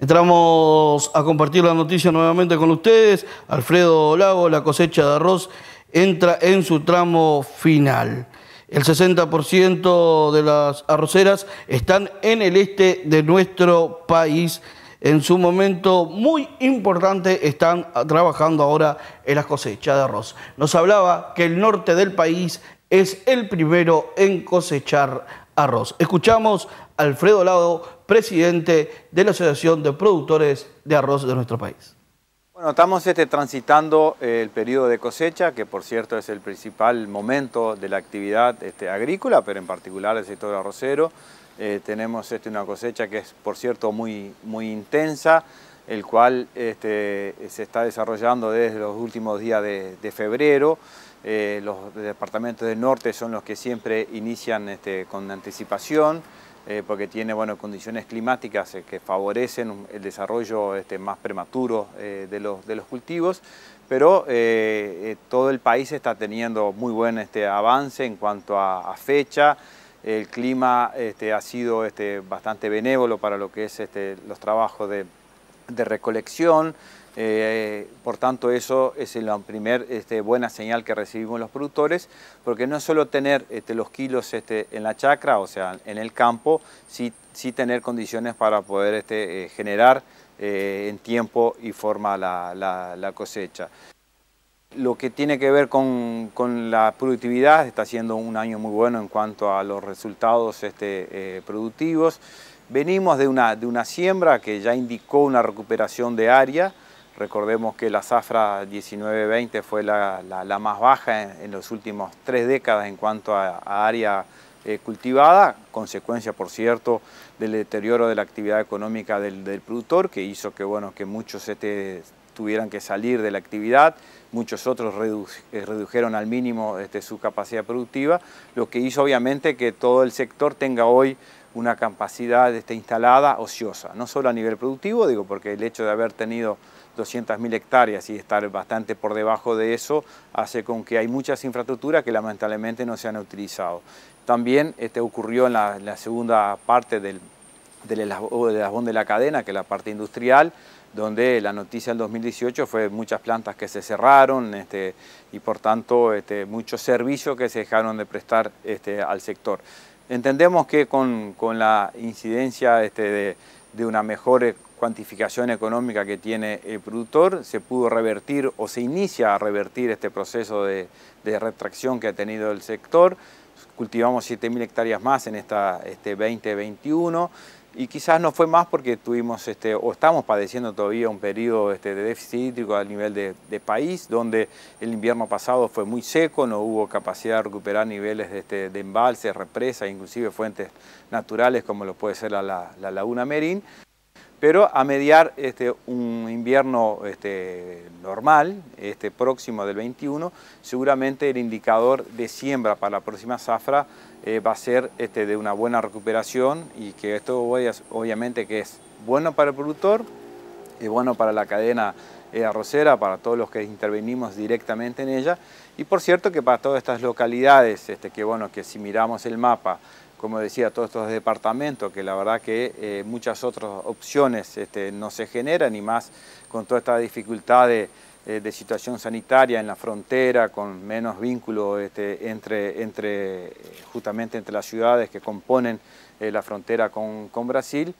Entramos a compartir la noticia nuevamente con ustedes. Alfredo Lago, la cosecha de arroz entra en su tramo final. El 60% de las arroceras están en el este de nuestro país. En su momento muy importante están trabajando ahora en la cosecha de arroz. Nos hablaba que el norte del país es el primero en cosechar arroz. Escuchamos Alfredo Lado, presidente de la Asociación de Productores de Arroz de nuestro país. Bueno, estamos este, transitando eh, el periodo de cosecha, que por cierto es el principal momento de la actividad este, agrícola, pero en particular el sector arrocero. Eh, tenemos este, una cosecha que es por cierto muy, muy intensa, el cual este, se está desarrollando desde los últimos días de, febrero. Eh, los departamentos del norte son los que siempre inician este, con anticipación. Eh, porque tiene bueno, condiciones climáticas eh, que favorecen el desarrollo este, más prematuro eh, de, los, cultivos, pero todo el país está teniendo muy buen este, avance en cuanto a, fecha, el clima este, ha sido este, bastante benévolo para lo que es los trabajos de de recolección, eh, por tanto, eso es la primera este, buena señal que recibimos los productores, porque no es solo tener este, los kilos este, en la chacra, o sea, en el campo, sí, tener condiciones para poder este, eh, generar eh, en tiempo y forma la, cosecha. Lo que tiene que ver con, con, la productividad, está siendo un año muy bueno en cuanto a los resultados productivos. Venimos de una, de una siembra que ya indicó una recuperación de área. Recordemos que la zafra 19-20 fue la, más baja en, los últimos tres décadas en cuanto a, área eh, cultivada, consecuencia, por cierto, del deterioro de la actividad económica del, productor, que hizo que, bueno, que muchos este, tuvieran que salir de la actividad, muchos otros eh, redujeron al mínimo este, su capacidad productiva, lo que hizo obviamente que todo el sector tenga hoy una capacidad este, instalada ociosa, no solo a nivel productivo, digo, porque el hecho de haber tenido 200.000 hectáreas y estar bastante por debajo de eso hace con que hay muchas infraestructuras que lamentablemente no se han utilizado. También este, ocurrió en la, segunda parte del, del de la cadena, que es la parte industrial, donde la noticia del 2018 fue muchas plantas que se cerraron este, y por tanto este, muchos servicios que se dejaron de prestar este, al sector. Entendemos que con, la incidencia este, de, una mejor eh, cuantificación económica que tiene el productor, se pudo revertir o se inicia a revertir este proceso de, retracción que ha tenido el sector. Cultivamos 7.000 hectáreas más en esta este 2021 y quizás no fue más porque tuvimos este, o estamos padeciendo todavía un periodo este, de déficit hídrico a nivel de, país, donde el invierno pasado fue muy seco, no hubo capacidad de recuperar niveles de, este, de embalses, represas, inclusive fuentes naturales como lo puede ser la Laguna Merín pero a mediar este, un invierno este, normal, este próximo del 21, seguramente el indicador de siembra para la próxima zafra eh, va a ser este, de una buena recuperación y que esto obviamente que es bueno para el productor, es bueno para la cadena eh, arrocera, para todos los que intervenimos directamente en ella y por cierto que para todas estas localidades, este, que bueno, que si miramos el mapa, como decía, todos estos departamentos, que la verdad que eh, muchas otras opciones este, no se generan, y más con toda esta dificultad de, eh, situación sanitaria en la frontera, con menos vínculo este, entre, entre, justamente entre las ciudades que componen eh, la frontera con, con Brasil.